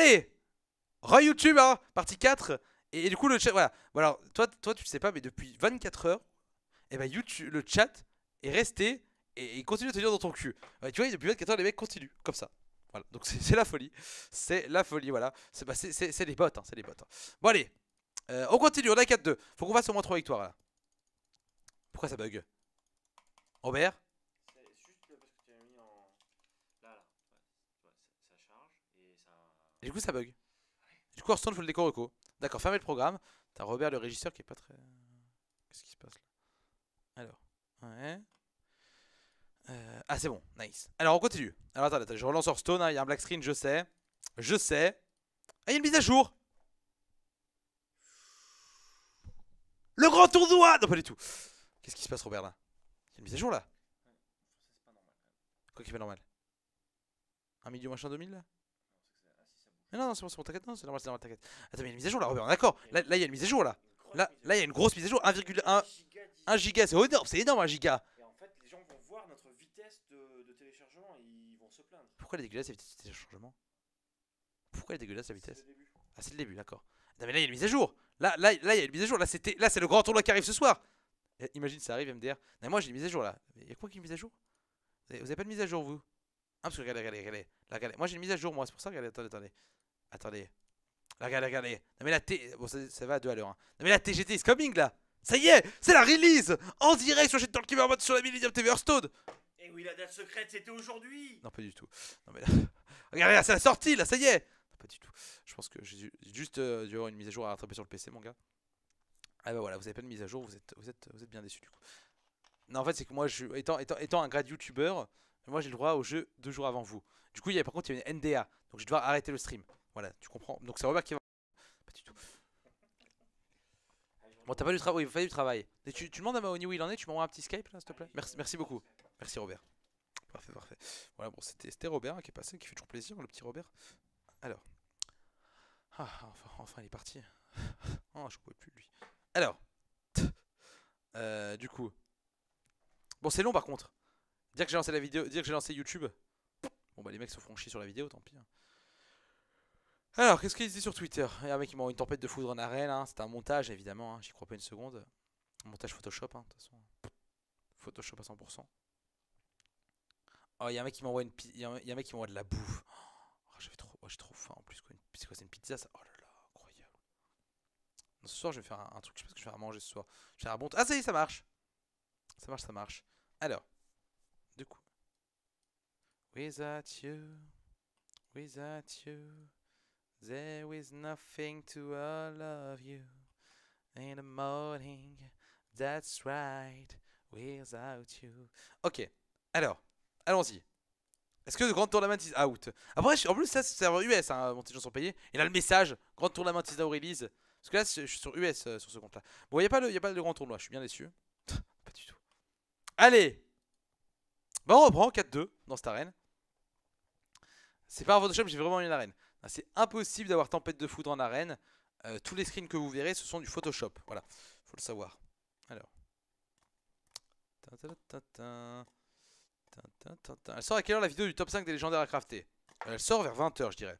Allez Re YouTube, hein Partie 4 et, du coup, le chat. Voilà. voilà, toi, toi, tu sais pas, mais depuis 24 heures, et eh ben, YouTube, le chat est resté et il continue de te dire dans ton cul. tu vois, depuis 24 heures, les mecs continuent comme ça. Voilà, donc c'est la folie. C'est la folie, voilà. Bah, c'est c'est les bots, hein, c'est les bots. Hein. Bon, allez. Euh, on continue, on a 4-2. Faut qu'on fasse au moins 3 victoires là. Pourquoi ça bug Robert Et du coup, ça bug. Du coup, Hearthstone, faut le déco reco. D'accord, fermez le programme. T'as Robert, le régisseur, qui est pas très. Qu'est-ce qui se passe là Alors. Ouais. Euh, ah, c'est bon, nice. Alors, on continue. Alors, attends, attends, je relance Hearthstone. Hein, il y a un black screen, je sais. Je sais. Ah, il y a une mise à jour Le grand tournoi Non, pas du tout. Qu'est-ce qui se passe, Robert, là Il y a une mise à jour, là Quoi qui fait normal. Un milieu machin 2000, là non, non c'est bon, c'est non, c'est normal, c'est normal, t'inquiète. Attends, mais il y a une mise à jour là, d'accord. Là, là, il y a une mise à jour là. Là, là, il y a une grosse mise à jour, 1,1 1 giga, c'est énorme, c'est énorme 1 giga. Et en fait, les gens vont voir notre vitesse de, téléchargement et ils vont se plaindre. Pourquoi elle est dégueulasse la vitesse de téléchargement Pourquoi elle est dégueulasse la vitesse Ah, c'est le début, d'accord. Non, mais là, il y a une mise à jour. Là, là, là, il y a une mise à jour. Là, c'était, là, c'est le grand tournoi qui arrive ce soir. Eh, imagine, ça arrive, MDR. mais moi, j'ai une mise à jour là. Il y a quoi qui est une mise à jour vous avez, pas de mise à jour, vous ah, parce que regardez, regardez, regardez. regardez. Moi j'ai une mise à jour, moi, c'est pour ça, regardez, attendez, attendez. Attendez. Regardez, regardez. Non mais la T... Bon, ça, va à deux l'heure. Hein. Non mais la TGT is coming, là Ça y est C'est la release En direct sur Shit Talk mode sur la Millennium TV Hearthstone Et eh oui, la date secrète, c'était aujourd'hui Non, pas du tout. Non mais Regardez, là, c'est la sortie, là, ça y est Non, pas du tout. Je pense que j'ai juste euh, dû avoir une mise à jour à rattraper sur le PC, mon gars. Ah bah voilà, vous avez pas de mise à jour, vous êtes, vous êtes, vous êtes bien déçu du coup. Non, en fait, c'est que moi, je, étant, étant, un grad youtubeur, moi j'ai le droit au jeu deux jours avant vous. Du coup, il y a par contre, il y a une NDA, donc je dois arrêter le stream. Voilà, tu comprends. Donc c'est Robert qui va. Pas du tout. Bon, t'as pas du travail. Oui, fallait du travail. tu, demandes à Mahoney où il en est, tu m'envoies un petit Skype là, s'il te plaît merci, merci beaucoup. Merci Robert. Parfait, parfait. Voilà, bon, c'était Robert hein, qui est passé, qui fait toujours plaisir, le petit Robert. Alors. Ah, enfin, il est parti. oh, je ne pouvais plus lui. Alors. Euh, du coup. Bon, c'est long par contre. Dire que j'ai lancé la vidéo, dire que j'ai lancé YouTube. Bon, bah les mecs se font chier sur la vidéo, tant pis. Hein. Alors, qu'est-ce qu'il dit sur Twitter Il y a un mec qui m'envoie une tempête de foudre en arène. Hein. c'est un montage, évidemment. Hein. J'y crois pas une seconde. Un montage Photoshop, hein, de toute façon. Photoshop à 100%. Oh, il y a un mec qui m'envoie une y a un mec qui m'envoie de la bouffe. Oh, oh j'ai trop... faim en plus. C'est quoi, c'est une pizza ça Oh là là, incroyable. ce soir, je vais faire un, truc. Je sais pas ce que je vais faire à manger ce soir. Je vais faire un bon. Ah, ça y est, ça marche. Ça marche, ça marche. Alors, du coup. Without you. Without you. There is nothing to all uh, of you in the morning. That's right, without you. Ok, alors, allons-y. Est-ce que le Grand Tournament is out Après, en plus, ça, c'est serveur US, hein, bon, sont payés. Et là, le message Grand Tournament is out release. Parce que là, je suis sur US euh, sur ce compte-là. Bon, il n'y a, pas le, a pas le Grand Tournoi, je suis bien déçu. pas du tout. Allez bah, on reprend 4-2 dans cette arène. C'est pas un Photoshop, j'ai vraiment une arène. Ah, c'est impossible d'avoir tempête de foudre en arène. Euh, tous les screens que vous verrez, ce sont du Photoshop. Voilà, faut le savoir. Alors. Elle sort à quelle heure la vidéo du top 5 des légendaires à crafter Elle sort vers 20h, je dirais.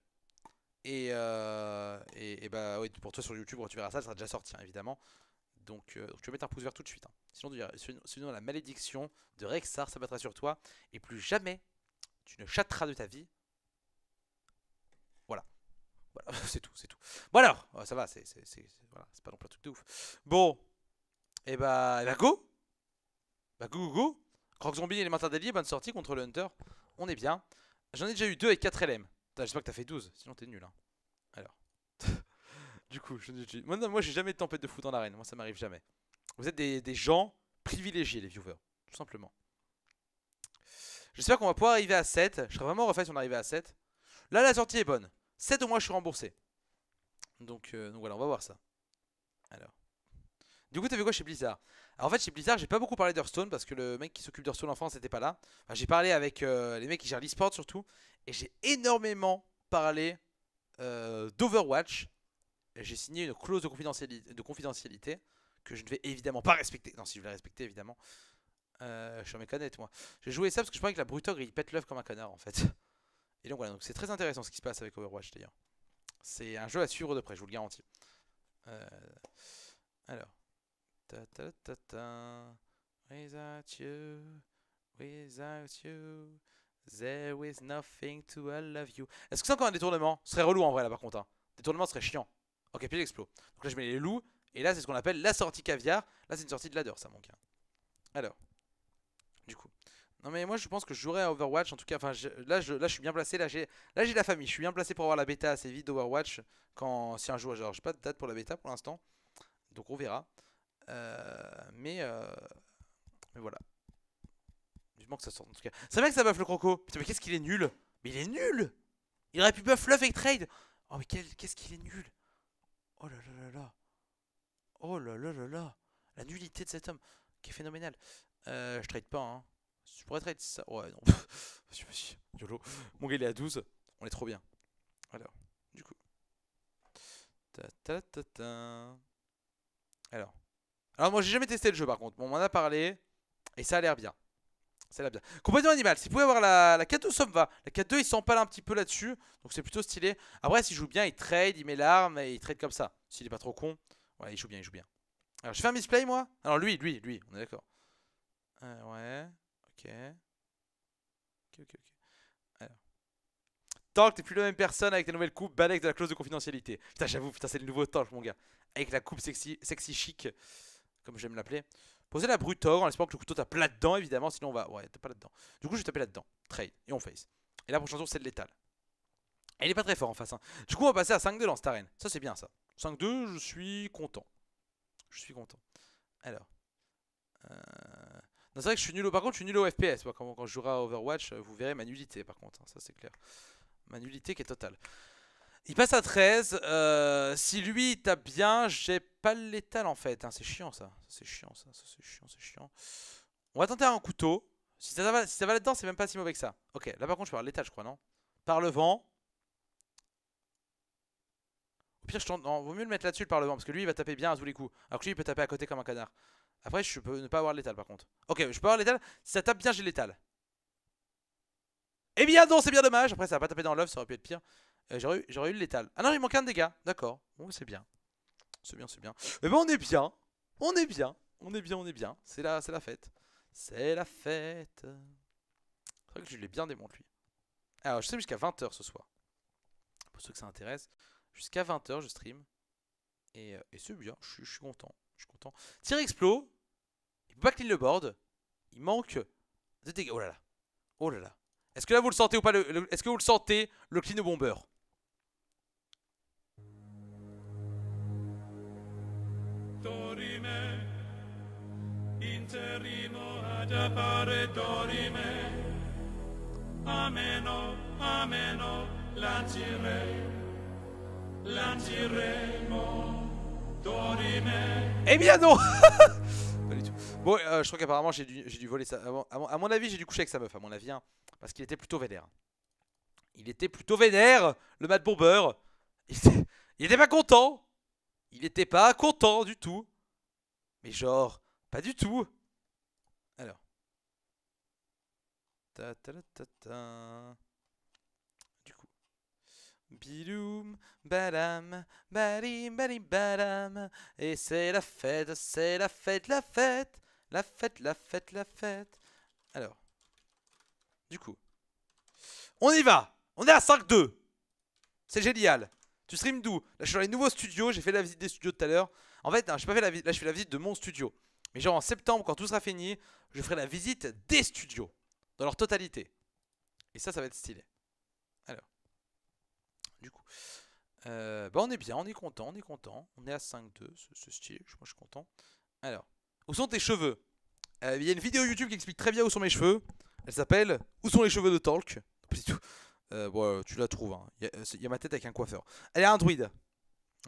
Et, euh, et, bah oui, pour toi sur YouTube, quand tu verras ça, ça sera déjà sorti hein, évidemment. Euh, donc, tu vas mettre un pouce vert tout de suite. Hein. Sinon, sinon, la malédiction de Rexar s'abattra sur toi. Et plus jamais, tu ne chatteras de ta vie c'est tout, c'est tout. Bon alors, oh, ça va, c'est pas non plus un truc de ouf. Bon, et bah, bah ben, eh ben, go Bah go go go Croc Zombie et les Matins bonne sortie contre le Hunter. On est bien. J'en ai déjà eu 2 avec 4 LM. J'espère que t'as fait 12, sinon t'es nul. Hein. Alors. du coup, je, moi, moi j'ai jamais de tempête de foot dans l'arène, moi ça m'arrive jamais. Vous êtes des, gens privilégiés, les viewers, tout simplement. J'espère qu'on va pouvoir arriver à 7. Je serais vraiment refait si on arrivait à 7. Là, la sortie est bonne. 7 moins je suis remboursé. Euh, donc, voilà, on va voir ça. Alors. Du coup, t'as vu quoi chez Blizzard en fait, chez Blizzard, j'ai pas beaucoup parlé d'Hearthstone parce que le mec qui s'occupe d'Hearthstone en France n'était pas là. j'ai parlé avec euh, les mecs qui gèrent l'esport surtout. Et j'ai énormément parlé euh, d'Overwatch. J'ai signé une clause de confidentialité, que je ne vais évidemment pas respecter. Non, si je vais la respecter, évidemment. je suis en méconnette, moi. J'ai joué ça parce que je pensais que la Brutogre il pète l'œuf comme un connard, en fait. Et donc voilà, donc c'est très intéressant ce qui se passe avec Overwatch d'ailleurs. C'est un jeu à suivre de près, je vous le garantis. Euh, alors. you, without you, there is nothing to love you. Est-ce que c'est encore un détournement Ce serait relou en vrai là par contre. Hein. Détournement serait chiant. Ok, puis explose Donc là je mets les loups, et là c'est ce qu'on appelle la sortie caviar. Là c'est une sortie de ladder, ça manque. Alors, du coup. Non mais moi je pense que je jouerai à Overwatch en tout cas. Enfin là je là je suis bien placé. Là j'ai là j'ai la famille. Je suis bien placé pour avoir la bêta assez vite d'Overwatch quand si un jour. genre j'ai pas de date pour la bêta pour l'instant. Donc on verra. Euh, mais euh, mais voilà. J'imagine que ça sort en tout cas. C'est vrai que ça buff le croco. Putain mais qu'est-ce qu'il est nul. Mais il est nul. Il aurait pu buff love et trade. Oh mais qu'est-ce qu'il est nul. Oh là là là là. Oh là là là là. La nullité de cet homme qui est phénoménal Euh, je trade pas hein. Je pourrais trade ça. Ouais, non. vas-y, YOLO. Mon gars, il est à 12. On est trop bien. Alors, du coup. Ta ta Alors. Alors, moi, j'ai jamais testé le jeu par contre. Bon, on m'en a parlé. Et ça a l'air bien. Ça a l'air bien. Compagnon animal. Si vous pouvez avoir la, la 4-2, ça me va. La 4-2, il s'empale un petit peu là-dessus. Donc, c'est plutôt stylé. Après, s'il joue bien, il trade, il met l'arme et il trade comme ça. S'il est pas trop con. Ouais, il joue bien, il joue bien. Alors, je fais un misplay moi Alors, lui, lui, lui, on est d'accord. Euh, ouais. Ok. Ok, ok, Alors. Tant t'es plus la même personne avec ta nouvelle coupe, balèque de la clause de confidentialité. Putain, j'avoue, putain, c'est le nouveau Talk, mon gars. Avec la coupe sexy, sexy chic, comme j'aime l'appeler. Posez la brutor, en espérant que le couteau tape là-dedans, évidemment, sinon on va. Ouais, tape pas là-dedans. Du coup, je vais taper là-dedans. Trade, et on face. Et la prochaine tour, c'est de létal. Elle est pas très fort en face. Hein. Du coup, on va passer à 5-2 dans cette arène. Ça, c'est bien ça. 5-2, je suis content. Je suis content. Alors. Euh c'est vrai que je suis nul au... Par contre, je suis nul au FPS. quand, je jouerai à Overwatch, euh, vous verrez ma nullité, par contre. Hein, ça, c'est clair. Ma nullité qui est totale. Il passe à 13. Euh, si lui, il tape bien, j'ai pas l'étal, en fait. Hein. c'est chiant, ça. C'est chiant, ça. c'est chiant, c'est chiant. On va tenter un couteau. Si ça va, ça va là-dedans, c'est même pas si mauvais que ça. Ok, là, par contre, je peux avoir l'étal, je crois, non Par le vent. Au pire, je tente... Non, vaut mieux le mettre là-dessus, par le vent. Parce que lui, il va taper bien à tous les coups. Alors que lui, il peut taper à côté comme un canard. Après, je peux ne pas avoir l'étal par contre. Ok, je peux avoir l'étal. Si ça tape bien, j'ai l'étal. Eh bien non, c'est bien dommage. Après, ça va pas taper dans l'œuf, ça aurait pu être pire. Euh, j'aurais eu, l'étal. Ah non, il manque un dégât. D'accord. Bon, c'est bien. C'est bien, c'est bien. Eh ben, on est bien. On est bien. On est bien, on est bien. C'est la, la fête. C'est la fête. C'est vrai que je l'ai bien démontré lui. Alors, je stream jusqu'à 20h ce soir. Pour ceux que ça intéresse. Jusqu'à 20h, je stream. Et, euh, et c'est bien. Je suis content je suis content. Tire explo, il peut pas clean le board, il manque de dégâts. Oh là là, oh là là. Est-ce que là vous le sentez ou pas le... Est-ce que vous le sentez le clean au bomber ameno, ameno, lanciremo. Eh bien non Bon, euh, je crois qu'apparemment j'ai dû, dû, voler ça. À mon, avis, j'ai dû coucher avec sa meuf, à mon avis. Hein, parce qu'il était plutôt vénère. Il était plutôt vénère, le Mad Bomber. Il était, pas content. Il était pas content du tout. Mais genre, pas du tout. Alors. Biloum, badam, badim, badim, badam. Et c'est la fête, c'est la fête, la fête, la fête, la fête, la fête. Alors, du coup, on y va. On est à 5-2. C'est génial. Tu stream d'où Là, je suis dans les nouveaux studios. J'ai fait la visite des studios tout à l'heure. En fait, pas fait la visite. Là, je fais la visite de mon studio. Mais genre en septembre, quand tout sera fini, je ferai la visite des studios dans leur totalité. Et ça, ça va être stylé. Alors du coup. Euh, bah on est bien, on est content, on est content. On est à 5-2, ce style. moi je suis content. Alors, où sont tes cheveux euh, Il y a une vidéo YouTube qui explique très bien où sont mes cheveux. Elle s'appelle Où sont les cheveux de Talk euh, bon, tu la trouves, hein. il hein. y, y, a ma tête avec un coiffeur. Elle est un druide.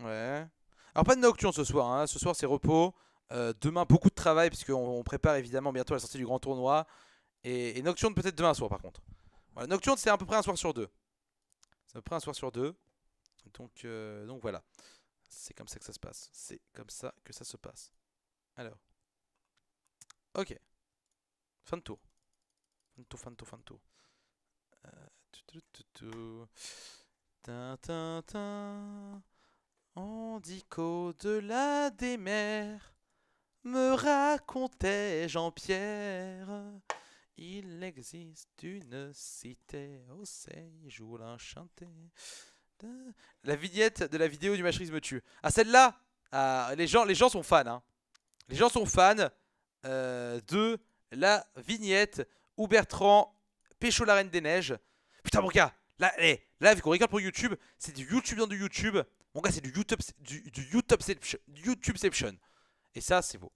Ouais. Alors pas de nocturne ce soir, hein. ce soir c'est repos. demain beaucoup de travail puisqu'on on prépare évidemment bientôt la sortie du grand tournoi. Et, et nocturne peut-être demain soir par contre. nocturne c'est à peu près un soir sur deux. Ça un soir sur deux. Donc, euh, donc voilà. C'est comme ça que ça se passe. C'est comme ça que ça se passe. Alors. Ok. Fin de tour. Fin de tour, fin de tour, fin de tour. Euh, tout, On dit qu'au-delà des mers, me racontait Jean-Pierre il existe une cité au séjour enchanté. La vignette de la vidéo du machisme tue. Ah, celle-là ah, les, gens, les gens sont fans. Hein. Les gens sont fans euh, de la vignette où Bertrand pécho la Reine des Neiges. Putain, mon gars, là, eh, vu qu'on regarde pour YouTube, c'est du YouTube dans du YouTube. Mon gars, c'est du YouTube, du, du YouTubeception. Et ça, c'est beau.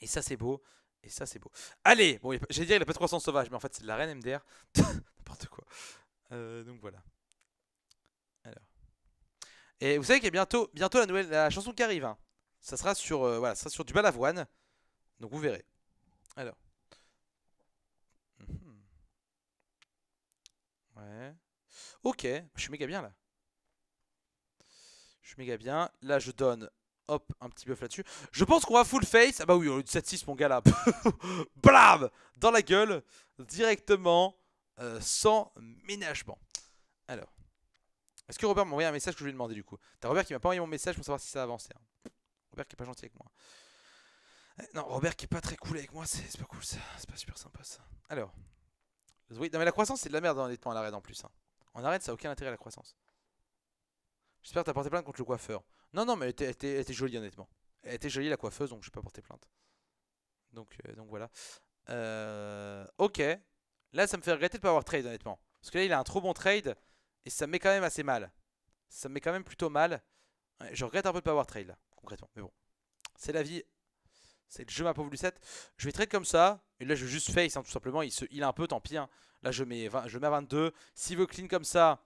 Et ça, c'est beau. Et ça, c'est beau. Allez, bon, j'allais dire, il a pas de croissance sauvage, mais en fait, c'est de la reine MDR. N'importe quoi. Euh, donc voilà. Alors. Et vous savez qu'il y a bientôt, bientôt la, nouvelle, la chanson qui arrive. Hein. Ça, sera sur, euh, voilà, ça sur du balavoine. Donc vous verrez. Alors. Mhm. Ouais. Ok, je suis méga bien là. Je suis méga bien. Là, je donne Hop, un petit buff là-dessus. Je pense qu'on va full face. Ah bah oui, on a eu 7-6 mon gars là. Blam Dans la gueule, directement, euh, sans ménagement. Alors, est-ce que Robert m'a envoyé un message que je lui ai demandé du coup T'as Robert qui m'a pas envoyé mon message pour savoir si ça avançait. Hein. Robert qui est pas gentil avec moi. Eh, non, Robert qui est pas très cool avec moi, c'est pas cool ça, c'est pas super sympa ça. Alors, oui, non mais la croissance c'est de la merde dans hein, à l'arrêt en plus. En hein. arrêt, ça a aucun intérêt la croissance. J'espère que t'as porté plainte contre le coiffeur. Non, non, mais elle était, jolie, honnêtement. Elle était jolie, la coiffeuse, donc je pas porté plainte. Donc, euh, donc voilà. Euh, ok. Là, ça me fait regretter de pas avoir trade, honnêtement. Parce que là, il a un trop bon trade. Et ça me met quand même assez mal. Ça me met quand même plutôt mal. je regrette un peu de pas avoir trade, là, concrètement. Mais bon. C'est la vie. C'est le jeu, ma pauvre Lucette. Je vais trade comme ça. Et là, je vais juste face, hein, tout simplement. Il se il a un peu, tant pis. Hein. Là, je mets, je mets à 22. S'il veut clean comme ça,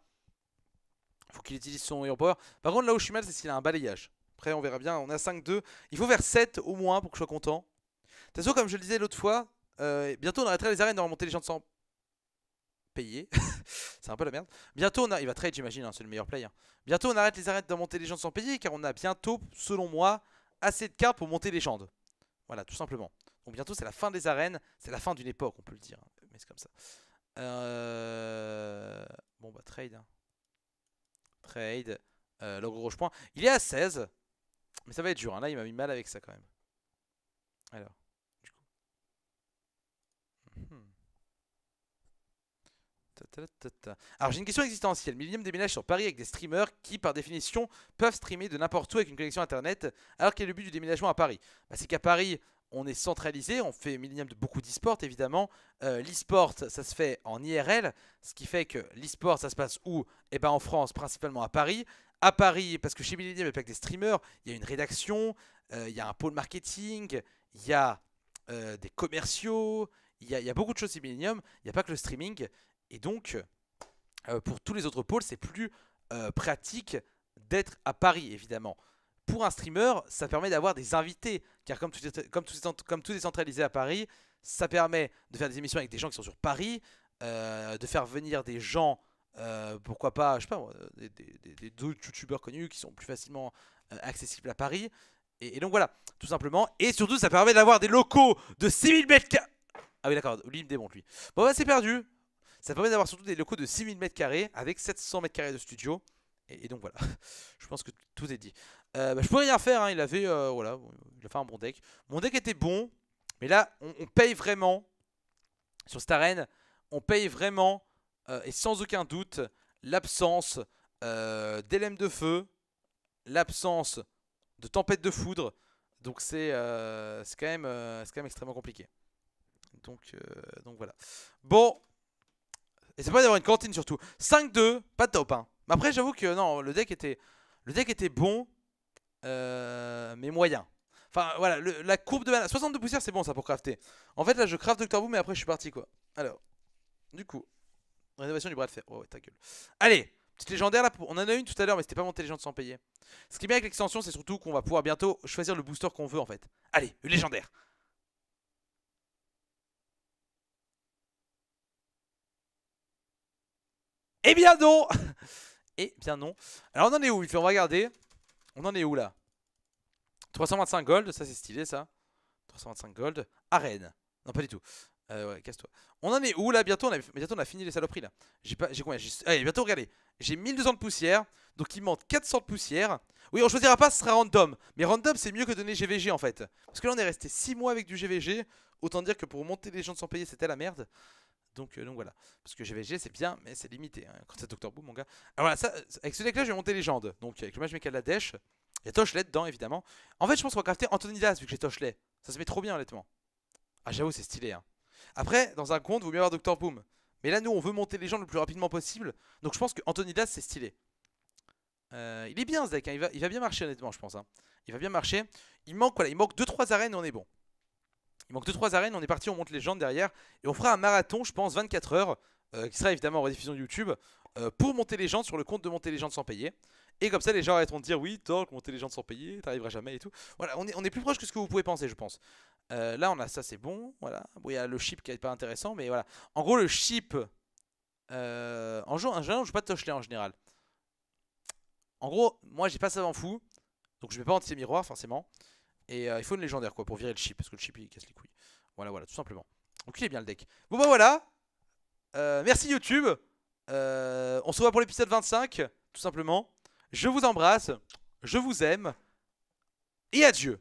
faut qu'il utilise son Hero Par contre, là où je suis mal, c'est s'il a un balayage. Après, on verra bien. On a 5-2. Il faut vers 7 au moins pour que je sois content. De comme je le disais l'autre fois, euh, bientôt on arrêtera les arènes dans monter les gens sans payer. c'est un peu la merde. Bientôt on a... Il va trade, j'imagine, hein, c'est le meilleur play. Hein. Bientôt on arrête les arènes dans monter les gens sans payer car on a bientôt, selon moi, assez de cartes pour monter les légende. Voilà, tout simplement. Donc bientôt c'est la fin des arènes, c'est la fin d'une époque, on peut le dire. Hein, mais c'est comme ça. Euh... Bon bah trade. Trade. Euh, logo rouge point. Il est à 16. Mais ça va être dur. Hein. Là, il m'a mis mal avec ça quand même. Alors. Du coup. Hmm. Alors, j'ai une question existentielle. Millennium déménage sur Paris avec des streamers qui, par définition, peuvent streamer de n'importe où avec une connexion internet. Alors, quel est le but du déménagement à Paris bah, C'est qu'à Paris, on est centralisé, on fait Millennium de beaucoup d'e-sport évidemment. Euh, l'e-sport, ça se fait en IRL, ce qui fait que l'e-sport, ça se passe où Et eh ben en France, principalement à Paris. À Paris, parce que chez Millennium, il n'y a des streamers, il y a une rédaction, euh, il y a un pôle marketing, il y a euh, des commerciaux, il y a, il y a, beaucoup de choses chez Millennium, il n'y a pas que le streaming. Et donc, pour tous les autres pôles, c'est plus pratique d'être à Paris évidemment pour un streamer, ça permet d'avoir des invités. Car comme tout, est, comme, tout centralisé à Paris, ça permet de faire des émissions avec des gens qui sont sur Paris, euh, de faire venir des gens, euh, pourquoi pas, je sais pas, des, des, des youtubeurs connus qui sont plus facilement euh, accessibles à Paris. Et, donc voilà, tout simplement. Et surtout, ça permet d'avoir des locaux de 6000 mètres Ah oui, d'accord, lui, il me démonte, lui. Bon, bah, c'est perdu. Ça permet d'avoir surtout des locaux de 6000 mètres carrés avec 700 mètres carrés de studio. Et, donc voilà, je pense que tout est dit. Euh, bah, je pourrais rien faire, hein. il avait euh, voilà, il a un bon deck. Mon deck était bon, mais là on, paye vraiment sur cette arène, on paye vraiment euh, et sans aucun doute l'absence d'élème de feu, l'absence de tempête de foudre. Donc c'est quand même c'est quand même extrêmement compliqué. Donc donc voilà. Bon et c'est pas d'avoir une cantine surtout. 5-2, pas de top hein. Mais après j'avoue que non, le deck était le deck était bon. Euh, mais moyen. Enfin voilà, la courbe de mana. 62 poussières, c'est bon ça pour crafter. En fait, là, je craft Doctor Boom, mais après, je suis parti quoi. Alors, du coup, rénovation du bras de fer. Oh, ouais, ta gueule. Allez, petite légendaire là. On en a une tout à l'heure, mais c'était pas mon de sans payer. Ce qui est bien avec l'extension, c'est surtout qu'on va pouvoir bientôt choisir le booster qu'on veut en fait. Allez, une légendaire. Eh bien non Eh bien non. Alors on en est où Il fait On va regarder. On en est où là 325 gold, ça c'est stylé ça. 325 gold. Arène. Non, pas du tout. Euh, ouais, casse-toi. On en est où là bientôt on, a, bientôt on a fini les saloperies là. J'ai pas, j'ai combien Allez, bientôt regardez. J'ai 1200 de poussière. Donc il manque 400 de poussière. Oui, on choisira pas, ce sera random. Mais random c'est mieux que donner GVG en fait. Parce que là on est resté 6 mois avec du GVG. Autant dire que pour monter les gens de sans payer c'était la merde. Donc, euh, donc voilà. Parce que GVG c'est bien, mais c'est limité. Hein. Quand c'est Dr. Boom, mon gars. Ah, voilà, ça, euh, avec ce deck là, je vais monter légende. Donc avec le match mec de la Dèche. Il y a dedans, évidemment. En fait, je pense qu'on va crafter Antonidas vu que j'ai Tochelet. Ça se met trop bien, honnêtement. Ah, j'avoue, c'est stylé. Hein. Après, dans un compte, vaut mieux avoir Dr. Boom. Mais là, nous, on veut monter les le plus rapidement possible. Donc je pense que Antonidas, c'est stylé. Euh, il est bien ce deck, hein. il, va, bien marcher honnêtement je pense Il va bien marcher Il manque 2 voilà, il manque deux, trois arènes on est bon il manque 2-3 arènes, on est parti, on monte les gens derrière. Et on fera un marathon, je pense, 24 heures, euh, qui sera évidemment en rediffusion YouTube, euh, pour monter les gens sur le compte de monter les gens sans payer. Et comme ça, les gens arrêteront de dire oui, Torque, monter les gens sans payer, t'arriveras jamais et tout. Voilà, on est, on est plus proche que ce que vous pouvez penser, je pense. Euh, là, on a ça, c'est bon. Voilà. Bon, il y a le chip qui est pas intéressant, mais voilà. En gros, le chip. en général, je joue pas de en général. En gros, moi, j'ai pas avant fou. Donc, je vais pas anti-miroir, forcément. Et euh, il faut une légendaire quoi pour virer le chip parce que le chip il casse les couilles. Voilà, voilà, tout simplement. Donc il est bien le deck. Bon bah voilà. Euh, merci YouTube. Euh, on se voit pour l'épisode 25, tout simplement. Je vous embrasse, je vous aime et adieu.